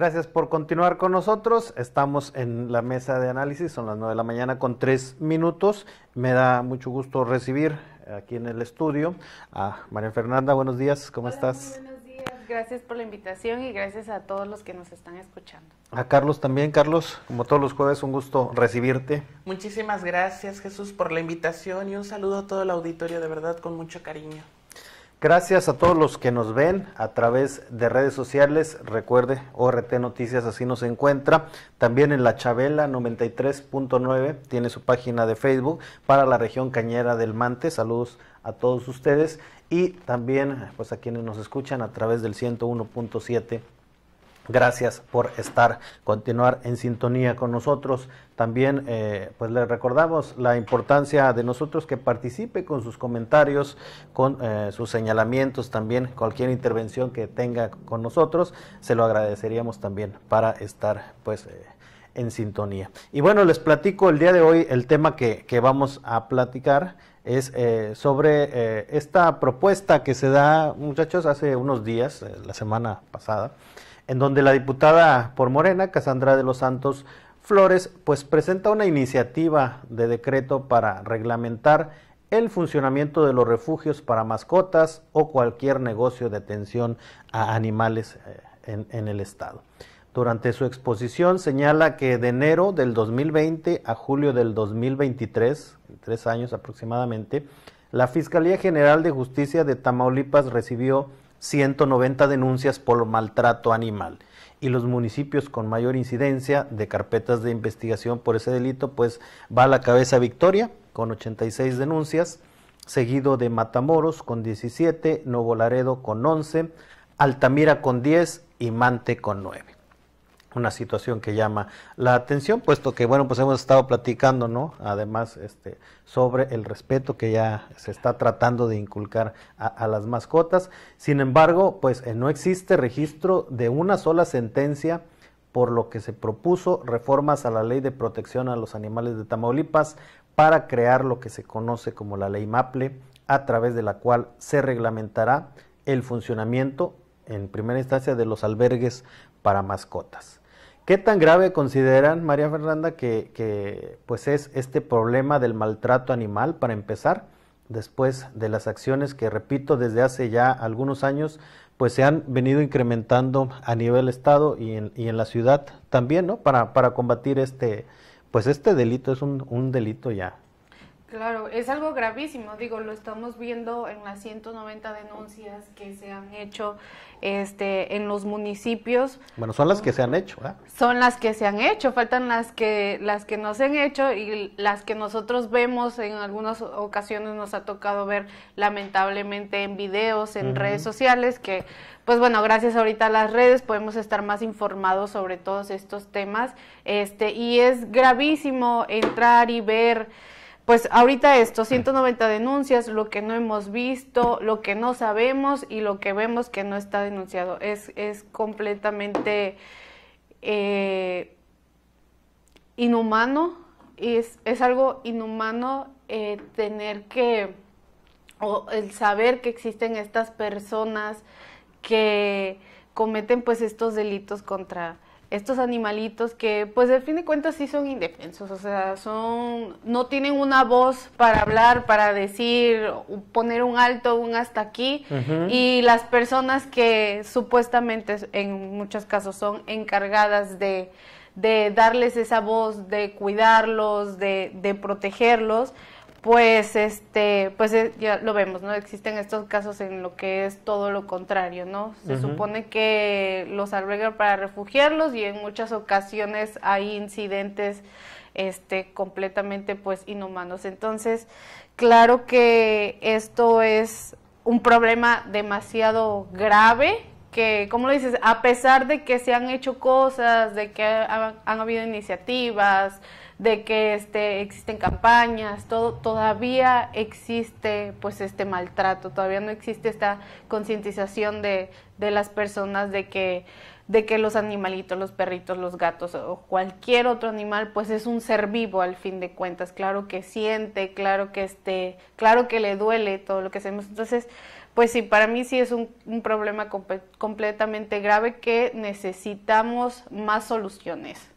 Gracias por continuar con nosotros. Estamos en la mesa de análisis, son las 9 de la mañana con tres minutos. Me da mucho gusto recibir aquí en el estudio a María Fernanda. Buenos días, ¿cómo estás? Buenos días. Gracias por la invitación y gracias a todos los que nos están escuchando. A Carlos también, Carlos, como todos los jueves, un gusto recibirte. Muchísimas gracias, Jesús, por la invitación y un saludo a todo el auditorio, de verdad, con mucho cariño. Gracias a todos los que nos ven a través de redes sociales. Recuerde, ORT Noticias así nos encuentra. También en La Chabela 93.9 tiene su página de Facebook para la región cañera del Mante. Saludos a todos ustedes y también pues a quienes nos escuchan a través del 101.7 Gracias por estar, continuar en sintonía con nosotros. También, eh, pues les recordamos la importancia de nosotros que participe con sus comentarios, con eh, sus señalamientos también, cualquier intervención que tenga con nosotros, se lo agradeceríamos también para estar, pues, eh, en sintonía. Y bueno, les platico el día de hoy el tema que, vamos a platicar es eh, sobre esta propuesta que se da, muchachos, hace unos días, la semana pasada, en donde la diputada por Morena, Casandra de los Santos Flores, pues presenta una iniciativa de decreto para reglamentar el funcionamiento de los refugios para mascotas o cualquier negocio de atención a animales eh, en, en el Estado. Durante su exposición señala que de enero del 2020 a julio del 2023, tres años aproximadamente, la Fiscalía General de Justicia de Tamaulipas recibió 190 denuncias por maltrato animal. Y los municipios con mayor incidencia de carpetas de investigación por ese delito, pues va a la cabeza Victoria con 86 denuncias, seguido de Matamoros con 17, Novo Laredo con 11, Altamira con 10 y Mante con 9 una situación que llama la atención, puesto que bueno, pues hemos estado platicando, ¿no? Además, este, sobre el respeto que ya se está tratando de inculcar a, las mascotas. Sin embargo, pues eh, no existe registro de una sola sentencia por lo que se propuso reformas a la ley de protección a los animales de Tamaulipas para crear lo que se conoce como la ley MAPLE, a través de la cual se reglamentará el funcionamiento en primera instancia de los albergues para mascotas. ¿Qué tan grave consideran, María Fernanda, que, pues es este problema del maltrato animal, para empezar, después de las acciones que, repito, desde hace ya algunos años, pues se han venido incrementando a nivel Estado y en, la ciudad también, ¿no? Para, para combatir este, pues este delito es un delito ya Claro, es algo gravísimo, digo, lo estamos viendo en las 190 denuncias que se han hecho este, en los municipios. Bueno, son las que se han hecho, ¿verdad? ¿ah? Son las que se han hecho, faltan las que, las que no se han hecho y las que nosotros vemos en algunas ocasiones nos ha tocado ver lamentablemente en videos, en redes sociales, que pues bueno, gracias ahorita a las redes podemos estar más informados sobre todos estos temas. Este, y es gravísimo entrar y ver pues ahorita esto, 190 denuncias, lo que no hemos visto, lo que no sabemos y lo que vemos que no está denunciado. Es, es completamente eh, inhumano, y es, algo inhumano eh, tener que, o el saber que existen estas personas que cometen pues estos delitos contra estos animalitos que pues al fin de cuentas sí son indefensos, o sea, son no tienen una voz para hablar, para decir, poner un alto, un hasta aquí y las personas que supuestamente en muchos casos son encargadas de, de darles esa voz, de cuidarlos, de, de protegerlos, pues este pues eh, ya lo vemos no existen estos casos en lo que es todo lo contrario no se supone que los albergan para refugiarlos y en muchas ocasiones hay incidentes este completamente pues inhumanos entonces claro que esto es un problema demasiado grave que, como lo dices, a pesar de que se han hecho cosas, de que han habido iniciativas, de que este, existen campañas, todo, todavía existe pues este maltrato, todavía no existe esta concientización de, de las personas de que de que los animalitos, los perritos, los gatos o cualquier otro animal, pues es un ser vivo al fin de cuentas, claro que siente, claro que este, claro que le duele todo lo que hacemos. Entonces, pues sí, para mí sí es un, problema completamente grave que necesitamos más soluciones.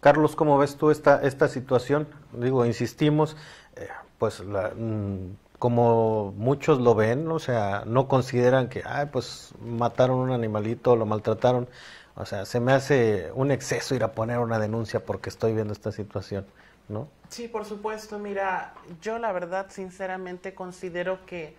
Carlos, ¿cómo ves tú esta, esta situación? Digo, insistimos, eh, pues la, mm, como muchos lo ven, o sea, no consideran que, ay, pues mataron un animalito, lo maltrataron. O sea, se me hace un exceso ir a poner una denuncia porque estoy viendo esta situación, ¿no? Sí, por supuesto. Mira, yo la verdad, sinceramente, considero que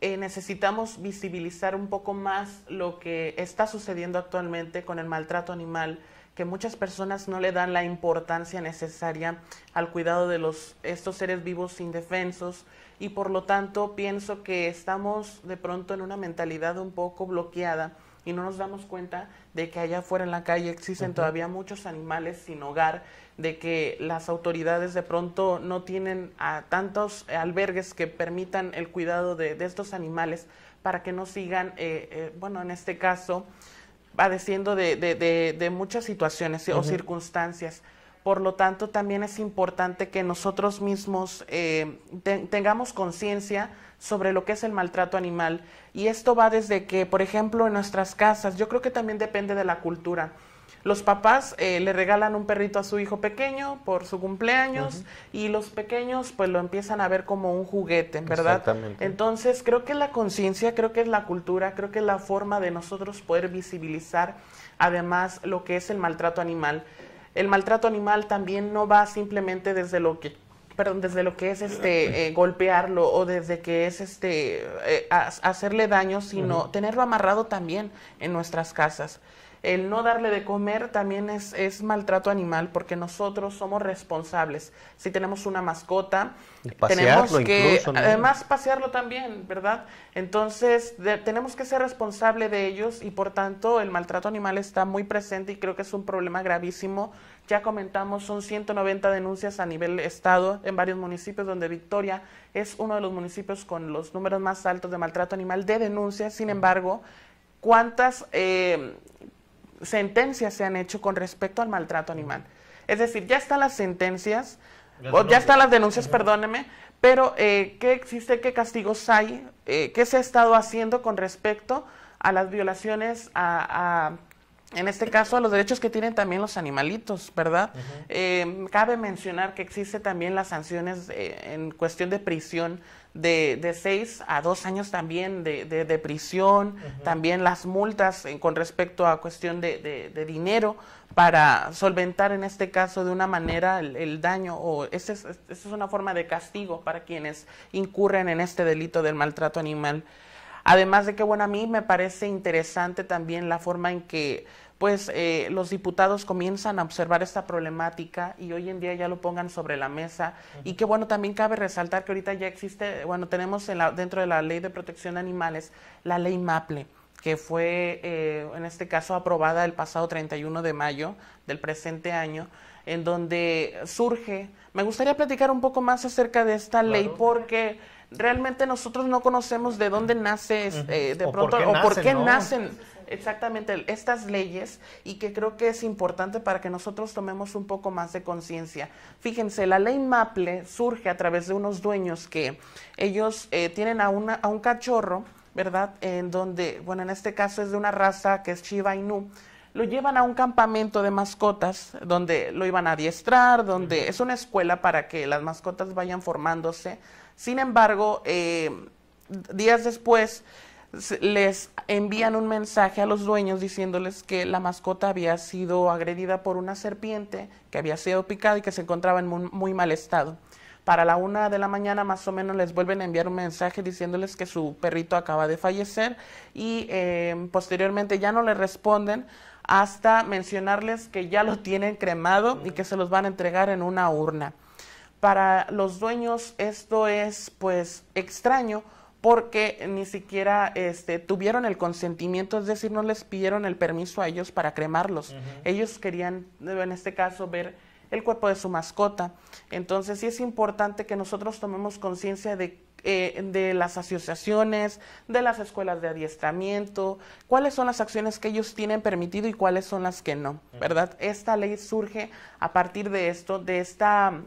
eh, necesitamos visibilizar un poco más lo que está sucediendo actualmente con el maltrato animal que muchas personas no le dan la importancia necesaria al cuidado de los, estos seres vivos indefensos, y por lo tanto pienso que estamos de pronto en una mentalidad un poco bloqueada y no nos damos cuenta de que allá afuera en la calle existen todavía muchos animales sin hogar, de que las autoridades de pronto no tienen a tantos albergues que permitan el cuidado de, estos animales para que no sigan, eh, eh, bueno, en este caso, padeciendo de, muchas situaciones o circunstancias. Por lo tanto, también es importante que nosotros mismos eh, tengamos conciencia sobre lo que es el maltrato animal. Y esto va desde que, por ejemplo, en nuestras casas, yo creo que también depende de la cultura. Los papás eh, le regalan un perrito a su hijo pequeño por su cumpleaños y los pequeños pues lo empiezan a ver como un juguete, ¿verdad? Entonces creo que la conciencia, creo que es la cultura, creo que es la forma de nosotros poder visibilizar además lo que es el maltrato animal el maltrato animal también no va simplemente desde lo que perdón, desde lo que es este eh, golpearlo o desde que es este eh, hacerle daño, sino tenerlo amarrado también en nuestras casas el no darle de comer también es, es, maltrato animal porque nosotros somos responsables. Si tenemos una mascota, tenemos que además pasearlo también, ¿verdad? Entonces tenemos que ser responsable de ellos y por tanto el maltrato animal está muy presente y creo que es un problema gravísimo. Ya comentamos, son 190 denuncias a nivel estado en varios municipios donde Victoria es uno de los municipios con los números más altos de maltrato animal de denuncias. Sin embargo, ¿cuántas... Eh, sentencias se han hecho con respecto al maltrato animal. Es decir, ya están las sentencias, o ya están las denuncias, pero eh, ¿qué existe, qué castigos hay, eh, qué se ha estado haciendo con respecto a las violaciones a, en este caso, a los derechos que tienen también los animalitos, ¿verdad? Eh, cabe mencionar que existe también las sanciones eh, en cuestión de prisión de, seis a dos años también de, prisión, también las multas con respecto a cuestión de, dinero para solventar en este caso de una manera el, daño o es, esa es una forma de castigo para quienes incurren en este delito del maltrato animal. Además de que, bueno, a mí me parece interesante también la forma en que pues eh, los diputados comienzan a observar esta problemática y hoy en día ya lo pongan sobre la mesa. Y que bueno, también cabe resaltar que ahorita ya existe, bueno, tenemos dentro de la Ley de Protección de Animales la Ley MAPLE que fue eh, en este caso aprobada el pasado 31 de mayo del presente año, en donde surge, me gustaría platicar un poco más acerca de esta ley porque realmente nosotros no conocemos de dónde nace, eh, de pronto, o por qué nacen exactamente estas leyes y que creo que es importante para que nosotros tomemos un poco más de conciencia. Fíjense, la ley MAPLE surge a través de unos dueños que ellos eh, tienen a, a un cachorro, ¿verdad? En donde, bueno, en este caso es de una raza que es Shiba Inu lo llevan a un campamento de mascotas donde lo iban a adiestrar, donde es una escuela para que las mascotas vayan formándose. Sin embargo, eh, días después les envían un mensaje a los dueños diciéndoles que la mascota había sido agredida por una serpiente, que había sido picada y que se encontraba en muy, mal estado. Para la una de la mañana más o menos les vuelven a enviar un mensaje diciéndoles que su perrito acaba de fallecer y eh, posteriormente ya no le responden hasta mencionarles que ya lo tienen cremado y que se los van a entregar en una urna. Para los dueños esto es pues extraño porque ni siquiera este, tuvieron el consentimiento, es decir, no les pidieron el permiso a ellos para cremarlos. Ellos querían, en este caso, ver el cuerpo de su mascota. Entonces sí es importante que nosotros tomemos conciencia de, eh, de las asociaciones, de las escuelas de adiestramiento, cuáles son las acciones que ellos tienen permitido y cuáles son las que no, ¿verdad? Esta ley surge a partir de esto, de esta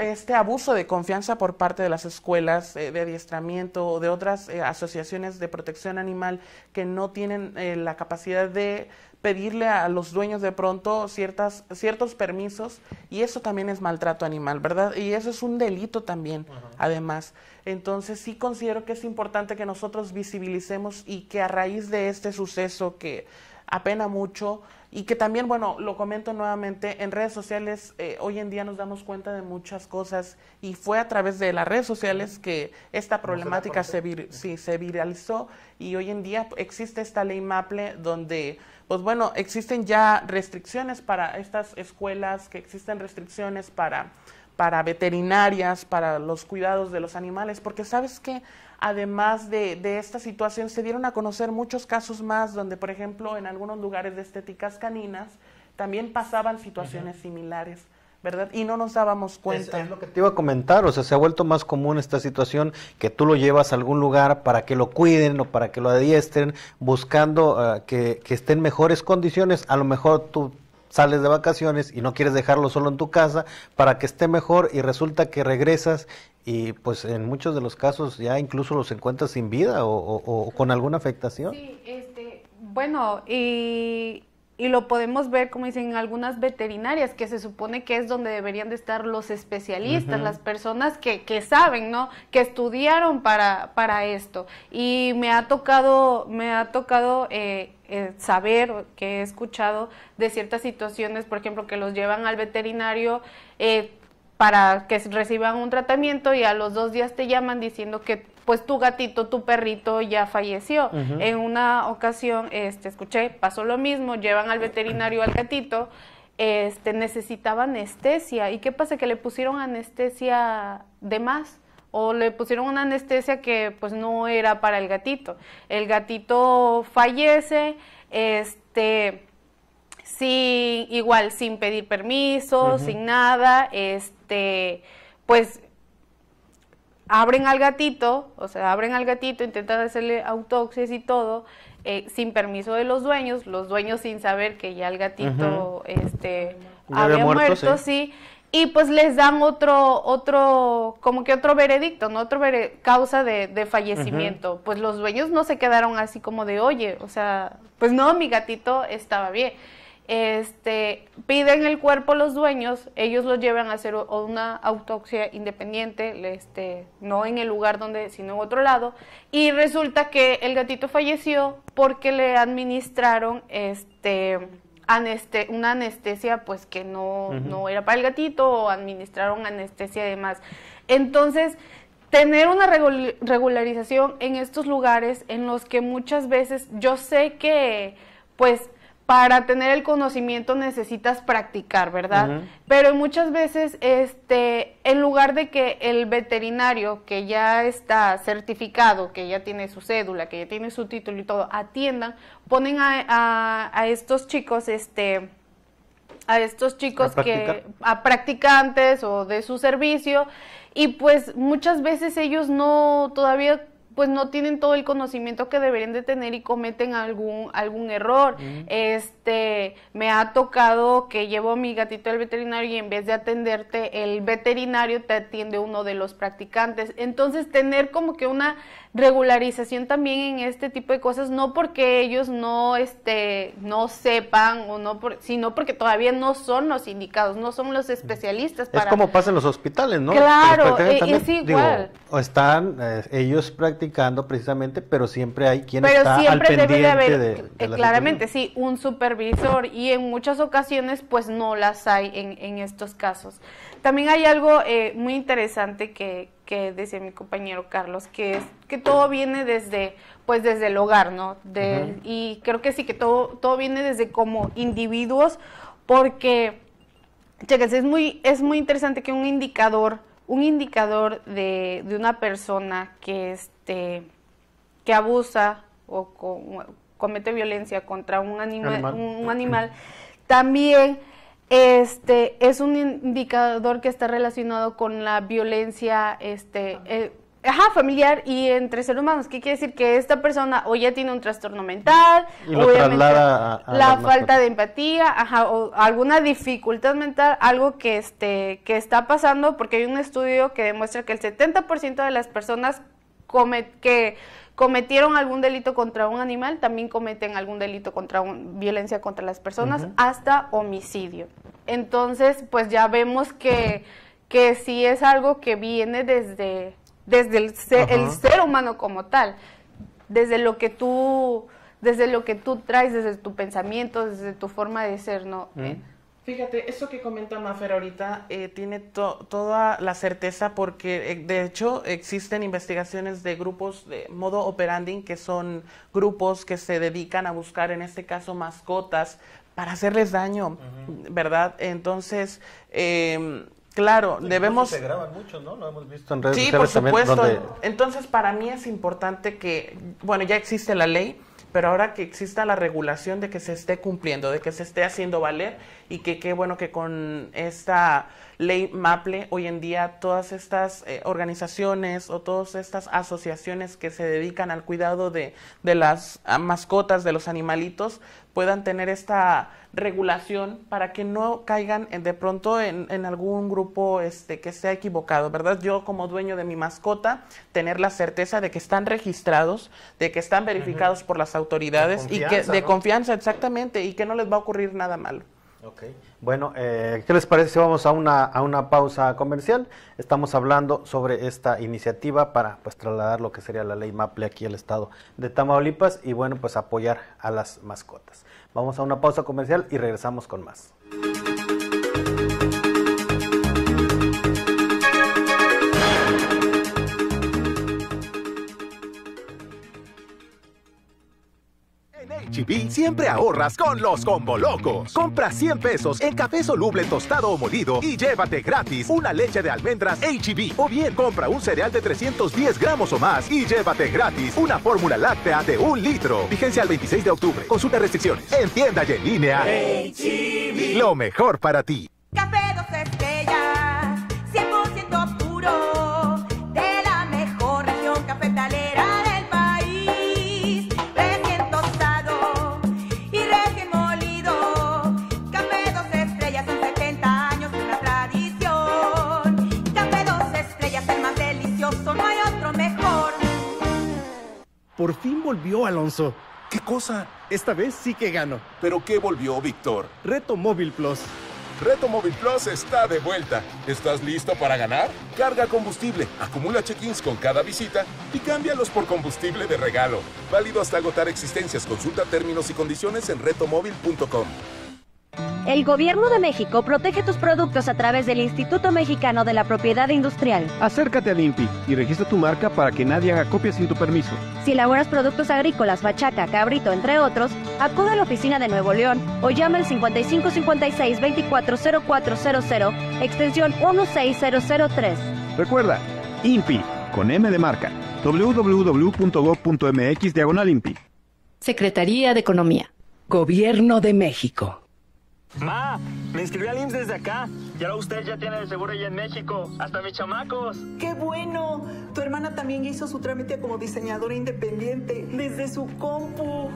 este abuso de confianza por parte de las escuelas eh, de adiestramiento o de otras eh, asociaciones de protección animal que no tienen eh, la capacidad de pedirle a los dueños de pronto ciertas, ciertos permisos y eso también es maltrato animal, ¿verdad? Y eso es un delito también, además. Entonces sí considero que es importante que nosotros visibilicemos y que a raíz de este suceso que apena mucho y que también, bueno, lo comento nuevamente, en redes sociales eh, hoy en día nos damos cuenta de muchas cosas y fue a través de las redes sociales que esta problemática se, vir se viralizó y hoy en día existe esta ley MAPLE donde, pues bueno, existen ya restricciones para estas escuelas, que existen restricciones para para veterinarias, para los cuidados de los animales, porque sabes que además de, esta situación, se dieron a conocer muchos casos más donde, por ejemplo, en algunos lugares de estéticas caninas también pasaban situaciones similares. ¿verdad? Y no nos dábamos cuenta. Es, lo que te iba a comentar, o sea, se ha vuelto más común esta situación que tú lo llevas a algún lugar para que lo cuiden o para que lo adiestren, buscando ah, que, que en mejores condiciones. A lo mejor tú sales de vacaciones y no quieres dejarlo solo en tu casa para que esté mejor y resulta que regresas y pues en muchos de los casos ya incluso los encuentras sin vida o, o, con alguna afectación. Sí, este, bueno, y, y lo podemos ver, como dicen, algunas veterinarias, que se supone que es donde deberían de estar los especialistas, las personas que, que, saben, ¿no? Que estudiaron para, para esto. Y me ha tocado, me ha tocado... Eh, eh, saber que he escuchado de ciertas situaciones, por ejemplo, que los llevan al veterinario eh, para que reciban un tratamiento y a los dos días te llaman diciendo que pues tu gatito, tu perrito ya falleció. En una ocasión, este, escuché, pasó lo mismo, llevan al veterinario al gatito, este, necesitaba anestesia. ¿Y qué pasa? Que le pusieron anestesia de más o le pusieron una anestesia que pues no era para el gatito. El gatito fallece, este, sin, igual, sin pedir permiso, sin nada, este, pues abren al gatito, o sea, abren al gatito, intentan hacerle autopsias y todo, eh, sin permiso de los dueños, los dueños sin saber que ya el gatito, este, había, muerto, sí y pues les dan otro, otro, como que otro veredicto, ¿no? Otro causa de, fallecimiento. Pues los dueños no se quedaron así como de, oye, o sea, pues no, mi gatito estaba bien. Este, piden el cuerpo los dueños, ellos lo llevan a hacer una autopsia independiente, este, no en el lugar donde, sino en otro lado, y resulta que el gatito falleció porque le administraron, este, una anestesia pues que no, no era para el gatito o administraron anestesia y demás. Entonces, tener una regularización en estos lugares en los que muchas veces yo sé que pues para tener el conocimiento necesitas practicar, ¿verdad? Pero muchas veces, este, en lugar de que el veterinario que ya está certificado, que ya tiene su cédula, que ya tiene su título y todo, atiendan, ponen a, estos chicos, este, a estos chicos que a practicantes o de su servicio y pues muchas veces ellos no todavía pues no tienen todo el conocimiento que deberían de tener y cometen algún, algún error. Este, me ha tocado que llevo a mi gatito al veterinario y en vez de atenderte el veterinario te atiende uno de los practicantes. Entonces, tener como que una regularización también en este tipo de cosas, no porque ellos no, este, no sepan, o no por, sino porque todavía no son los indicados, no son los especialistas. Es como pasa en los hospitales, ¿no? Claro, e- es igual. O están eh, ellos practicando precisamente, pero siempre hay quien pero está siempre al debe de haber, eh, claramente, sí, un supervisor, y en muchas ocasiones pues no las hay en, en estos casos. También hay algo eh, muy interesante que, que, decía mi compañero Carlos, que es que todo viene desde, pues desde el hogar, ¿no? De, Y creo que sí, que todo, todo viene desde como individuos, porque, chicas, es muy, es muy interesante que un indicador, un indicador de, de una persona que, este, que abusa o comete violencia contra un, un animal, también este, es un indicador que está relacionado con la violencia este, eh, familiar y entre seres humanos. ¿Qué quiere decir? Que esta persona o ya tiene un trastorno mental, la falta de empatía, ajá, o alguna dificultad mental, algo que, este, que está pasando, porque hay un estudio que demuestra que el 70% de las personas que cometieron algún delito contra un animal, también cometen algún delito contra un, violencia contra las personas, hasta homicidio. Entonces, pues ya vemos que, que sí es algo que viene desde, desde el, ser, humano como tal, desde lo que tú desde lo que tú traes, desde tu pensamiento, desde tu forma de ser, ¿no? Mm. Fíjate, eso que comenta Mafer ahorita eh, tiene toda la certeza porque eh, de hecho existen investigaciones de grupos de modo operandi que son grupos que se dedican a buscar en este caso mascotas para hacerles daño, ¿verdad? Entonces, em, Claro, debemos. Se graban mucho, ¿no? Lo hemos visto en redes sí, por supuesto. Entonces, para mí es importante que, bueno, ya existe la ley, pero ahora que exista la regulación de que se esté cumpliendo, de que se esté haciendo valer y que qué bueno que con esta ley MAPLE hoy en día todas estas eh, organizaciones o todas estas asociaciones que se dedican al cuidado de, de las ah, mascotas, de los animalitos, puedan tener esta regulación para que no caigan de pronto en, algún grupo este, que sea equivocado, ¿verdad? Yo como dueño de mi mascota, tener la certeza de que están registrados, de que están verificados por las autoridades y que de confianza, exactamente, y que no les va a ocurrir nada malo bueno, eh, ¿qué les parece si vamos a una, a una pausa comercial? Estamos hablando sobre esta iniciativa para pues, trasladar lo que sería la ley MAPLE aquí al estado de Tamaulipas y bueno, pues apoyar a las mascotas. Vamos a una pausa comercial y regresamos con más. E siempre ahorras con los combo locos. Compra 100 pesos en café soluble tostado o molido y llévate gratis una leche de almendras HB. E o bien compra un cereal de 310 gramos o más y llévate gratis una fórmula láctea de un litro. Vigencia al 26 de octubre. Consulta restricciones. En y en línea. HB. E Lo mejor para ti. Por fin volvió Alonso. ¿Qué cosa? Esta vez sí que gano. ¿Pero qué volvió, Víctor? Reto Móvil Plus. Reto Móvil Plus está de vuelta. ¿Estás listo para ganar? Carga combustible, acumula check-ins con cada visita y cámbialos por combustible de regalo. Válido hasta agotar existencias. Consulta términos y condiciones en retomóvil.com. El Gobierno de México protege tus productos a través del Instituto Mexicano de la Propiedad Industrial. Acércate al INPI y registra tu marca para que nadie haga copias sin tu permiso. Si elaboras productos agrícolas, bachaca, cabrito, entre otros, acude a la oficina de Nuevo León o llama al 5556-240400, extensión 16003. Recuerda, INPI, con M de marca, www.gov.mx, diagonal Secretaría de Economía. Gobierno de México. Ma, me inscribí al IMSS desde acá. Ya usted ya tiene el seguro allá en México. Hasta mis chamacos. ¡Qué bueno! Tu hermana también hizo su trámite como diseñadora independiente desde su compu.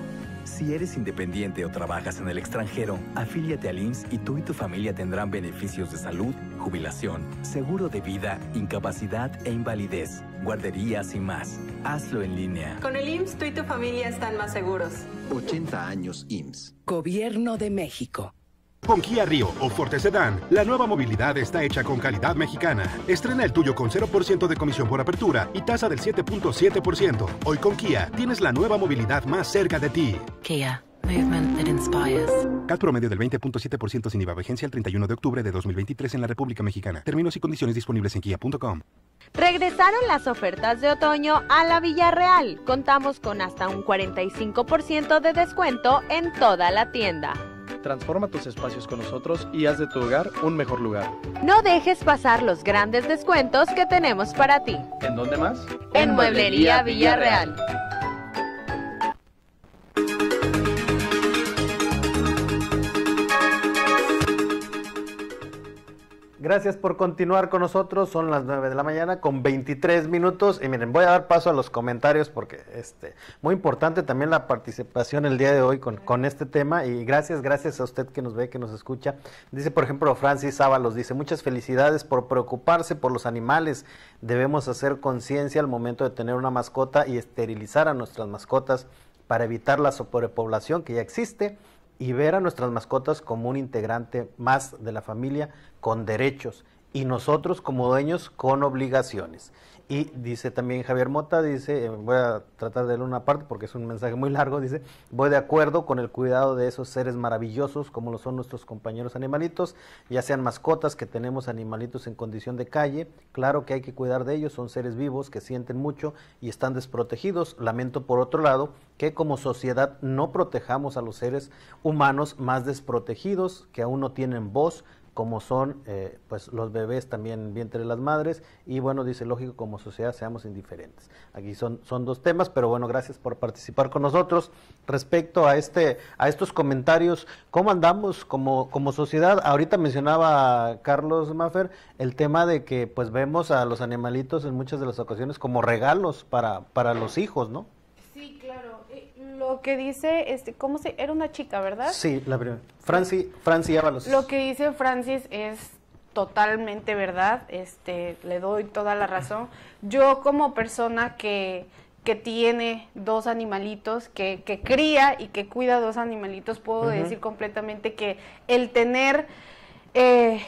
Si eres independiente o trabajas en el extranjero, afíliate al IMSS y tú y tu familia tendrán beneficios de salud, jubilación, seguro de vida, incapacidad e invalidez, guarderías y más. Hazlo en línea. Con el IMSS, tú y tu familia están más seguros. 80 años IMSS. Gobierno de México. Con Kia Río o Forte Sedan, la nueva movilidad está hecha con calidad mexicana. Estrena el tuyo con 0% de comisión por apertura y tasa del 7.7%. Hoy con Kia tienes la nueva movilidad más cerca de ti. Kia. Movement that inspires. CAT promedio del 20.7% sin IVA vigencia el 31 de octubre de 2023 en la República Mexicana. Términos y condiciones disponibles en kia.com. Regresaron las ofertas de otoño a la Villarreal. Contamos con hasta un 45% de descuento en toda la tienda. Transforma tus espacios con nosotros y haz de tu hogar un mejor lugar. No dejes pasar los grandes descuentos que tenemos para ti. ¿En dónde más? En, Mueblería Villarreal. Gracias por continuar con nosotros. Son las 9 de la mañana con 23 minutos. Y miren, voy a dar paso a los comentarios porque este muy importante también la participación el día de hoy con, con este tema. Y gracias, gracias a usted que nos ve, que nos escucha. Dice, por ejemplo, Francis Ábalos, dice, muchas felicidades por preocuparse por los animales. Debemos hacer conciencia al momento de tener una mascota y esterilizar a nuestras mascotas para evitar la sobrepoblación que ya existe y ver a nuestras mascotas como un integrante más de la familia con derechos y nosotros como dueños con obligaciones. Y dice también Javier Mota, dice, eh, voy a tratar de leer una parte porque es un mensaje muy largo, dice, voy de acuerdo con el cuidado de esos seres maravillosos como lo son nuestros compañeros animalitos, ya sean mascotas que tenemos animalitos en condición de calle, claro que hay que cuidar de ellos, son seres vivos que sienten mucho y están desprotegidos. Lamento por otro lado que como sociedad no protejamos a los seres humanos más desprotegidos, que aún no tienen voz, como son eh, pues los bebés también vientre de las madres y bueno dice lógico como sociedad seamos indiferentes aquí son son dos temas pero bueno gracias por participar con nosotros respecto a este a estos comentarios cómo andamos como como sociedad ahorita mencionaba Carlos Maffer el tema de que pues vemos a los animalitos en muchas de las ocasiones como regalos para para los hijos no sí claro que dice, este, ¿cómo se? Era una chica, ¿verdad? Sí, la primera. Franci, Franci Ábalos. Lo que dice Francis es totalmente verdad, este, le doy toda la razón. Yo como persona que, que tiene dos animalitos, que, que, cría y que cuida dos animalitos, puedo decir completamente que el tener... Eh,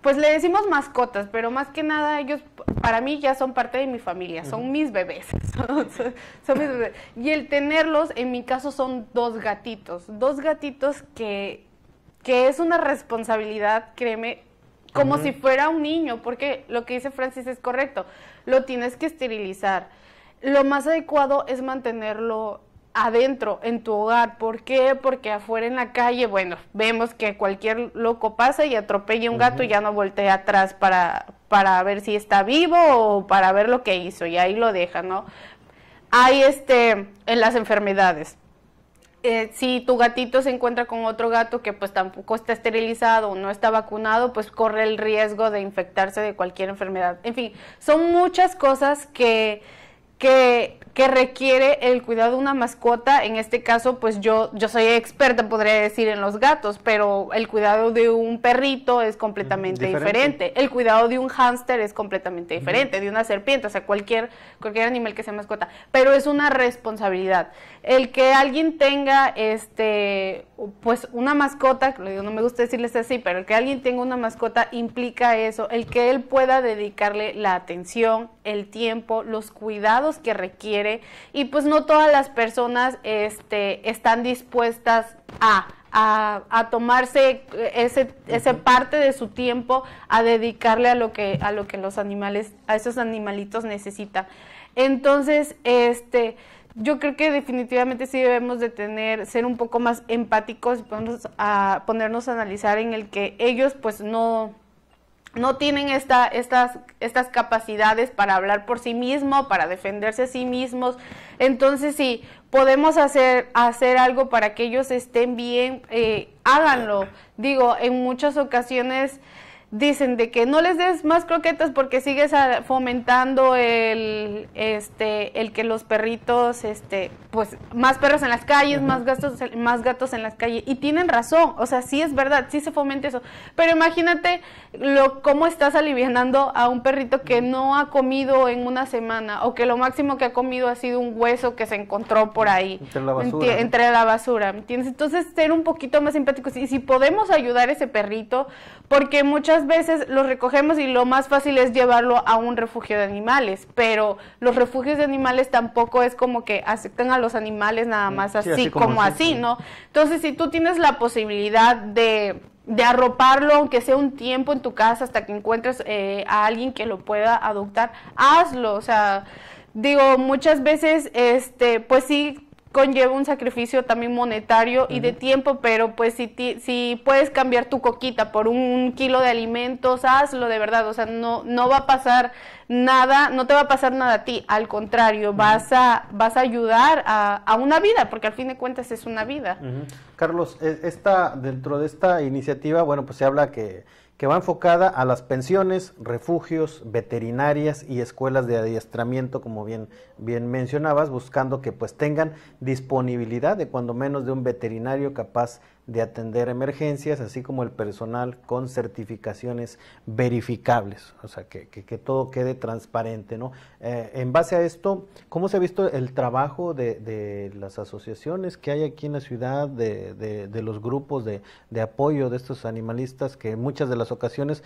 pues le decimos mascotas, pero más que nada ellos para mí ya son parte de mi familia, son mis bebés. Y el tenerlos, en mi caso, son dos gatitos, dos gatitos que, que es una responsabilidad, créeme, como si fuera un niño, porque lo que dice Francis es correcto, lo tienes que esterilizar. Lo más adecuado es mantenerlo adentro, en tu hogar. ¿Por qué? Porque afuera en la calle, bueno, vemos que cualquier loco pasa y atropella un gato y ya no voltea atrás para, para ver si está vivo o para ver lo que hizo y ahí lo deja, ¿no? Hay este, en las enfermedades. Eh, si tu gatito se encuentra con otro gato que pues tampoco está esterilizado o no está vacunado, pues corre el riesgo de infectarse de cualquier enfermedad. En fin, son muchas cosas que que, requiere el cuidado de una mascota. En este caso, pues yo, yo soy experta, podría decir, en los gatos, pero el cuidado de un perrito es completamente diferente. El cuidado de un hámster es completamente diferente, de una serpiente, o sea, cualquier, cualquier animal que sea mascota. Pero es una responsabilidad. El que alguien tenga, este, pues una mascota, no me gusta decirles así, pero el que alguien tenga una mascota implica eso, el que él pueda dedicarle la atención, el tiempo, los cuidados que requiere y pues no todas las personas este, están dispuestas a, tomarse ese, ese, parte de su tiempo a dedicarle a lo que, a lo que los animales, a esos animalitos necesitan. Entonces, este, yo creo que definitivamente sí debemos de tener, ser un poco más empáticos y ponernos a analizar en el que ellos pues no, no tienen esta, estas, estas capacidades para hablar por sí mismo, para defenderse a sí mismos. Entonces, sí, podemos hacer, hacer algo para que ellos estén bien, eh, háganlo. Digo, en muchas ocasiones dicen de que no les des más croquetas porque sigues fomentando el este el que los perritos este pues más perros en las calles más gastos, más gatos en las calles y tienen razón o sea sí es verdad sí se fomenta eso pero imagínate lo cómo estás aliviando a un perrito que no ha comido en una semana o que lo máximo que ha comido ha sido un hueso que se encontró por ahí entre la basura entre la basura entonces ser un poquito más simpáticos. y si podemos ayudar a ese perrito porque muchas veces los recogemos y lo más fácil es llevarlo a un refugio de animales, pero los refugios de animales tampoco es como que aceptan a los animales nada mm, más así, como, así, ¿no? Entonces, si tú tienes la posibilidad de, de arroparlo, aunque sea un tiempo en tu casa hasta que encuentres eh, a alguien que lo pueda adoptar, hazlo, o sea, digo, muchas veces, este, pues sí conlleva un sacrificio también monetario y de tiempo, pero pues si, si puedes cambiar tu coquita por un kilo de alimentos, hazlo de verdad, o sea, no, no va a pasar nada, no te va a pasar nada a ti, al contrario, vas, a, vas a ayudar a, una vida, porque al fin de cuentas es una vida. Carlos, e, esta, dentro de esta iniciativa, bueno, pues se habla que que va enfocada a las pensiones, refugios, veterinarias y escuelas de adiestramiento, como bien, bien mencionabas, buscando que pues tengan disponibilidad de cuando menos de un veterinario capaz de atender emergencias, así como el personal con certificaciones verificables, o sea, que, todo quede transparente. ¿no? Eh, en base a esto, ¿cómo se ha visto el trabajo de, de las asociaciones que hay aquí en la ciudad, de, de, de los grupos de apoyo de estos animalistas, que en muchas de las ocasiones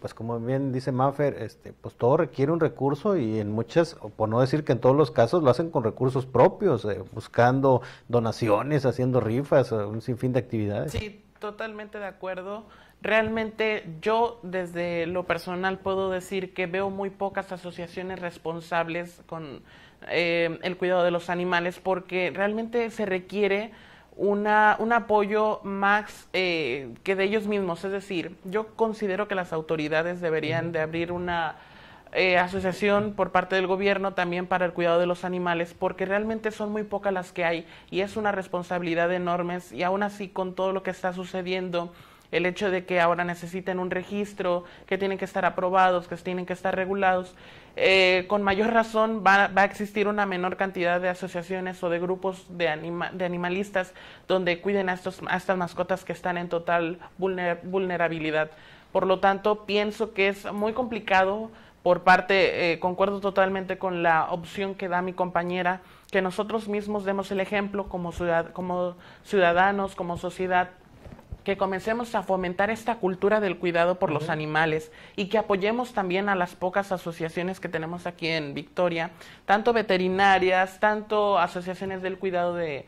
pues como bien dice Maffer, este, pues todo requiere un recurso y en muchas, por no decir que en todos los casos, lo hacen con recursos propios, eh, buscando donaciones, haciendo rifas, eh, un sinfín de actividades. Sí, totalmente de acuerdo. Realmente yo desde lo personal puedo decir que veo muy pocas asociaciones responsables con eh, el cuidado de los animales porque realmente se requiere una, un apoyo más eh, que de ellos mismos. Es decir, yo considero que las autoridades deberían de abrir una eh, asociación por parte del gobierno también para el cuidado de los animales, porque realmente son muy pocas las que hay y es una responsabilidad enorme. Y aún así, con todo lo que está sucediendo, el hecho de que ahora necesiten un registro, que tienen que estar aprobados, que tienen que estar regulados, eh, con mayor razón va, a existir una menor cantidad de asociaciones o de grupos de, de animalistas donde cuiden a, estos, estas mascotas que están en total vulnerabilidad. Por lo tanto, pienso que es muy complicado por parte, eh, concuerdo totalmente con la opción que da mi compañera, que nosotros mismos demos el ejemplo como, ciudad, como ciudadanos, como sociedad, que comencemos a fomentar esta cultura del cuidado por los animales y que apoyemos también a las pocas asociaciones que tenemos aquí en Victoria, tanto veterinarias, tanto asociaciones del cuidado de,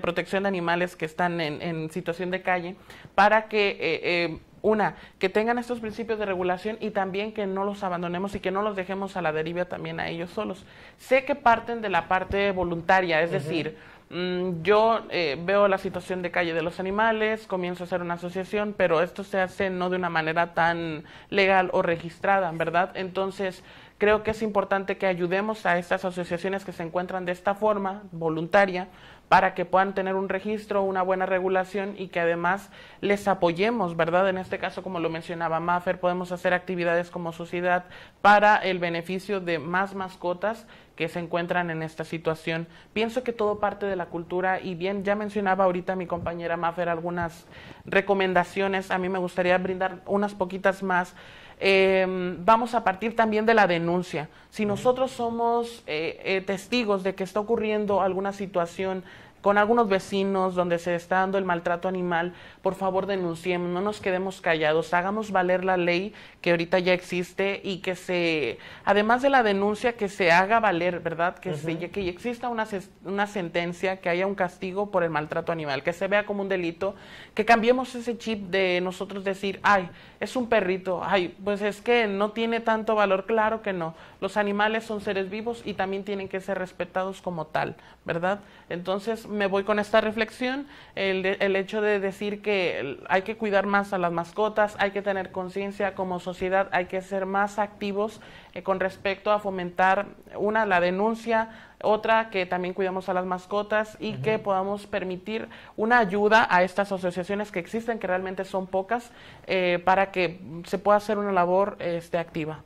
protección de animales que están en, situación de calle, para que... Eh, eh, una, que tengan estos principios de regulación y también que no los abandonemos y que no los dejemos a la deriva también a ellos solos. Sé que parten de la parte voluntaria, es decir, Mm, yo eh, veo la situación de calle de los animales, comienzo a hacer una asociación, pero esto se hace no de una manera tan legal o registrada, ¿verdad? Entonces, creo que es importante que ayudemos a estas asociaciones que se encuentran de esta forma, voluntaria, para que puedan tener un registro, una buena regulación y que además les apoyemos, ¿verdad? En este caso, como lo mencionaba Maffer, podemos hacer actividades como sociedad para el beneficio de más mascotas que se encuentran en esta situación. Pienso que todo parte de la cultura y bien, ya mencionaba ahorita mi compañera Maffer algunas recomendaciones, a mí me gustaría brindar unas poquitas más Em, vamos a partir también de la denuncia. Si nosotros somos eh, eh, testigos de que está ocurriendo alguna situación con algunos vecinos donde se está dando el maltrato animal, por favor denunciemos, no nos quedemos callados, hagamos valer la ley que ahorita ya existe y que se, además de la denuncia, que se haga valer, ¿verdad? Que, se, que exista una, una sentencia, que haya un castigo por el maltrato animal, que se vea como un delito, que cambiemos ese chip de nosotros decir, ay, es un perrito, ay, pues es que no tiene tanto valor, claro que no, los animales son seres vivos y también tienen que ser respetados como tal, ¿verdad? Entonces, me voy con esta reflexión, el, el hecho de decir que hay que cuidar más a las mascotas, hay que tener conciencia como sociedad, hay que ser más activos eh, con respecto a fomentar, una, la denuncia, otra que también cuidamos a las mascotas y que podamos permitir una ayuda a estas asociaciones que existen, que realmente son pocas, eh, para que se pueda hacer una labor este, activa.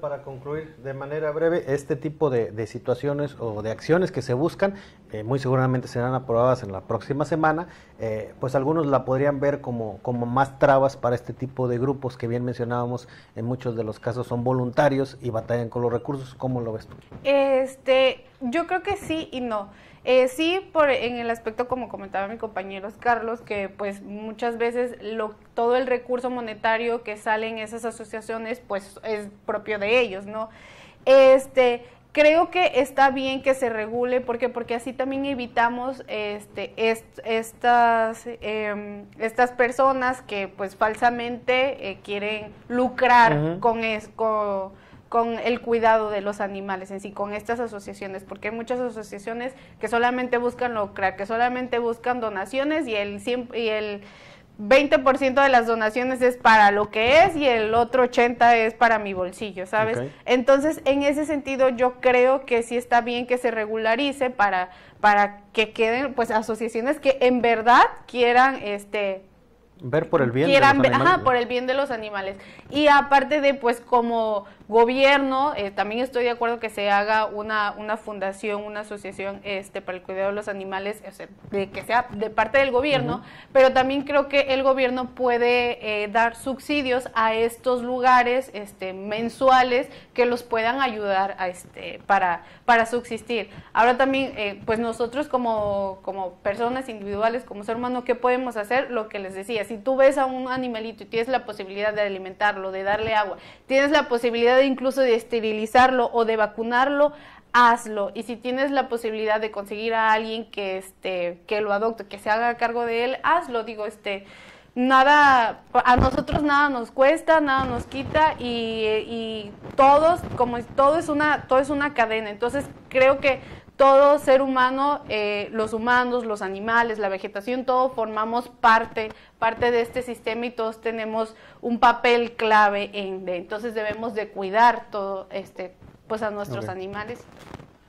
para concluir de manera breve, este tipo de, situaciones o de acciones que se buscan, eh, muy seguramente serán aprobadas en la próxima semana, eh, pues algunos la podrían ver como, como más trabas para este tipo de grupos que bien mencionábamos, en muchos de los casos son voluntarios y batallan con los recursos. ¿Cómo lo ves tú? Este, yo creo que sí y no. Eh, sí, por, en el aspecto, como comentaba mi compañero Carlos, que pues muchas veces lo, todo el recurso monetario que sale en esas asociaciones pues es propio de ellos, ¿no? Este, creo que está bien que se regule porque porque así también evitamos este estas em, estas personas que pues falsamente eh, quieren lucrar con, esto con el cuidado de los animales en sí, con estas asociaciones, porque hay muchas asociaciones que solamente buscan lucrar, que solamente buscan donaciones y el, y el 20% de las donaciones es para lo que es y el otro 80% es para mi bolsillo, ¿sabes? Entonces, en ese sentido, yo creo que sí está bien que se regularice para, para que queden pues asociaciones que en verdad quieran este ver por el bien de Ajá, por el bien de los animales. Y aparte de pues como Gobierno, eh, también estoy de acuerdo que se haga una, fundación, una asociación este, para el cuidado de los animales, de, que sea de parte del gobierno, pero también creo que el gobierno puede eh, dar subsidios a estos lugares este, mensuales que los puedan ayudar a, este, para, para subsistir. Ahora también, eh, pues nosotros como, como personas individuales, como ser humano, ¿qué podemos hacer? Lo que les decía, si tú ves a un animalito y tienes la posibilidad de alimentarlo, de darle agua, tienes la posibilidad incluso de esterilizarlo o de vacunarlo, hazlo. Y si tienes la posibilidad de conseguir a alguien que, este, que lo adopte, que se haga cargo de él, hazlo. Digo, este, nada, a nosotros nada nos cuesta, nada nos quita y, todos, como todo es una, todo es una cadena. Entonces creo que todo ser humano, eh, los humanos, los animales, la vegetación, todo formamos parte, parte de este sistema y todos tenemos un papel clave en entonces debemos de cuidar todo este, pues a nuestros animales.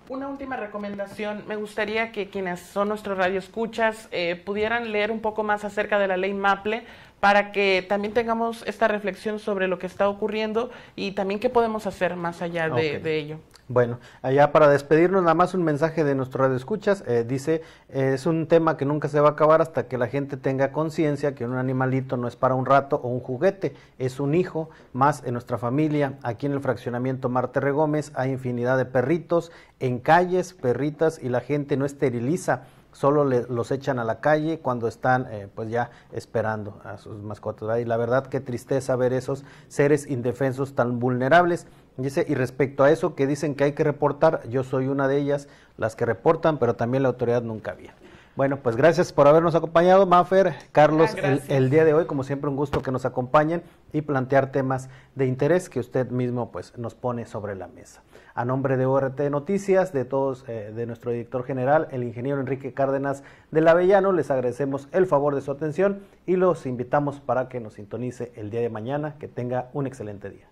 Una última recomendación. Me gustaría que quienes son nuestros radioescuchas eh, pudieran leer un poco más acerca de la ley MAPLE para que también tengamos esta reflexión sobre lo que está ocurriendo y también qué podemos hacer más allá de, ello. Bueno, allá para despedirnos, nada más un mensaje de nuestro radio escuchas. Eh, dice, eh, es un tema que nunca se va a acabar hasta que la gente tenga conciencia que un animalito no es para un rato o un juguete, es un hijo más en nuestra familia. Aquí en el fraccionamiento Marte Regómez hay infinidad de perritos en calles, perritas y la gente no esteriliza solo los echan a la calle cuando están eh, pues ya esperando a sus mascotas. Y la verdad qué tristeza ver esos seres indefensos tan vulnerables. Dice, y respecto a eso que dicen que hay que reportar, yo soy una de ellas, las que reportan, pero también la autoridad nunca había. Bueno, pues gracias por habernos acompañado, Mafer, Carlos, el, el, día de hoy, como siempre, un gusto que nos acompañen y plantear temas de interés que usted mismo pues nos pone sobre la mesa. A nombre de ORT Noticias, de todos, eh, de nuestro director general, el ingeniero Enrique Cárdenas del Avellano, les agradecemos el favor de su atención y los invitamos para que nos sintonice el día de mañana. Que tenga un excelente día.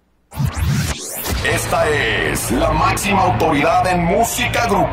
Esta es la máxima autoridad en música grupera.